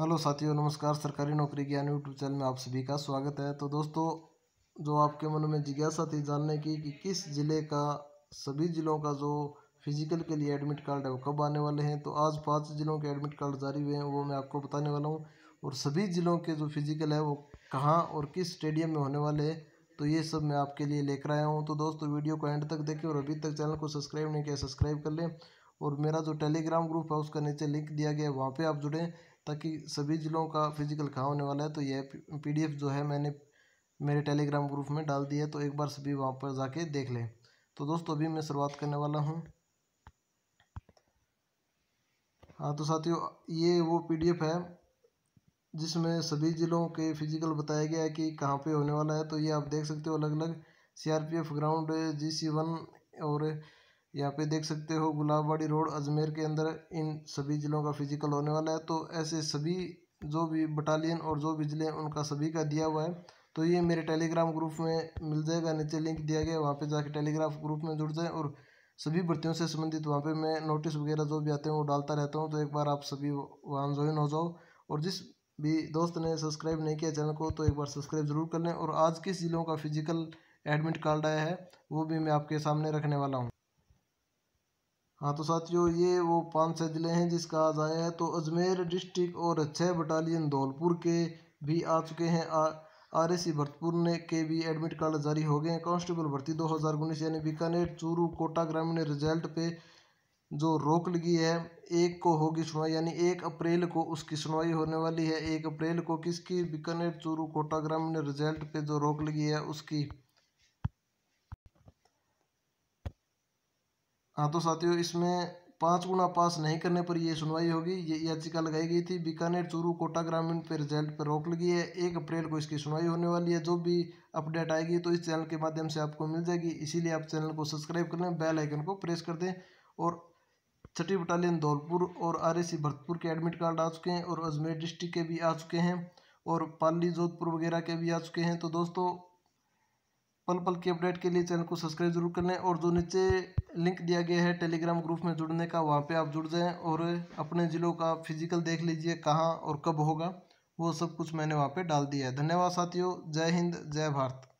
hello साथियों नमस्कार सरकारी नौकरी ज्ञान यूट्यूब चैनल में आप सभी का स्वागत है तो दोस्तों जो आपके मन में जिज्ञासा थी जानने की कि किस ज़िले का सभी ज़िलों का जो फिजिकल के लिए एडमिट कार्ड है वो कब आने वाले हैं तो आज पाँच ज़िलों के एडमिट कार्ड जारी हुए हैं वो मैं आपको बताने वाला हूँ और सभी ज़िलों के जो फिजिकल है वो कहाँ और किस स्टेडियम में होने वाले हैं तो ये सब मैं आपके लिए लेकर आया हूँ तो दोस्तों वीडियो को एंड तक देखें और अभी तक चैनल को सब्सक्राइब नहीं किया सब्सक्राइब कर लें और मेरा जो टेलीग्राम ग्रुप है उसका नीचे लिंक दिया गया है वहाँ पर आप जुड़ें ताकि सभी ज़िलों का फिजिकल कहाँ होने वाला है तो यह पीडीएफ जो है मैंने मेरे टेलीग्राम ग्रुप में डाल दिया तो एक बार सभी वहाँ पर जाके देख लें तो दोस्तों अभी मैं शुरुआत करने वाला हूँ हाँ तो साथियों ये वो पीडीएफ है जिसमें सभी ज़िलों के फिजिकल बताया गया है कि कहाँ पे होने वाला है तो ये आप देख सकते हो अलग अलग CRPF ground G C one और यहाँ पे देख सकते हो गुलाबबाड़ी रोड अजमेर के अंदर इन सभी ज़िलों का फिजिकल होने वाला है तो ऐसे सभी जो भी बटालियन और जो भी ज़िले उनका सभी का दिया हुआ है तो ये मेरे टेलीग्राम ग्रुप में मिल जाएगा नीचे लिंक दिया गया वहाँ पे जाके टेलीग्राम ग्रुप में जुड़ जाएँ और सभी भर्तियों से संबंधित वहाँ पर मैं नोटिस वगैरह जो भी आते हैं वो डालता रहता हूँ तो एक बार आप सभी वहाँ ज्वाइन हो जाओ और जिस भी दोस्त ने सब्सक्राइब नहीं किया चैनल को तो एक बार सब्सक्राइब जरूर कर लें और आज किस ज़िलों का फिजिकल एडमिट कार्ड आया है वो भी मैं आपके सामने रखने वाला हूँ हाँ तो साथियों ये वो पाँच छः ज़िले हैं जिसका आज आया है तो अजमेर डिस्ट्रिक्ट और छः बटालियन धौलपुर के भी आ चुके हैं आर एस सी भरतपुर ने के भी एडमिट कार्ड जारी हो गए हैं कांस्टेबल भर्ती दो हज़ार उन्नीस यानी बीकानेर चूरू कोटा ग्रामीण रिजल्ट पे जो रोक लगी है एक को होगी सुनवाई यानी एक अप्रैल को उसकी सुनवाई होने वाली है एक अप्रैल को किसकी बीकानेर चूरू कोटा ग्रामीण रिजल्ट पे जो रोक लगी है उसकी हाँ तो साथियों इसमें पाँच गुना पास नहीं करने पर यह सुनवाई होगी ये याचिका लगाई गई थी बीकानेर चूरू कोटा ग्रामीण पे रिजल्ट पर रोक लगी है एक अप्रैल को इसकी सुनवाई होने वाली है जो भी अपडेट आएगी तो इस चैनल के माध्यम से आपको मिल जाएगी इसीलिए आप चैनल को सब्सक्राइब कर लें बेल आइकन को प्रेस कर दें और छठी बटालियन धौलपुर और आर एस भरतपुर के एडमिट कार्ड आ चुके हैं और अजमेर डिस्ट्रिक्ट के भी आ चुके हैं और पाली जोधपुर वगैरह के भी आ चुके हैं तो दोस्तों पल पल की अपडेट के लिए चैनल को सब्सक्राइब जरूर कर लें और जो नीचे लिंक दिया गया है टेलीग्राम ग्रुप में जुड़ने का वहाँ पे आप जुड़ जाएं और अपने ज़िलों का फिजिकल देख लीजिए कहाँ और कब होगा वो सब कुछ मैंने वहाँ पे डाल दिया है धन्यवाद साथियों जय हिंद जय भारत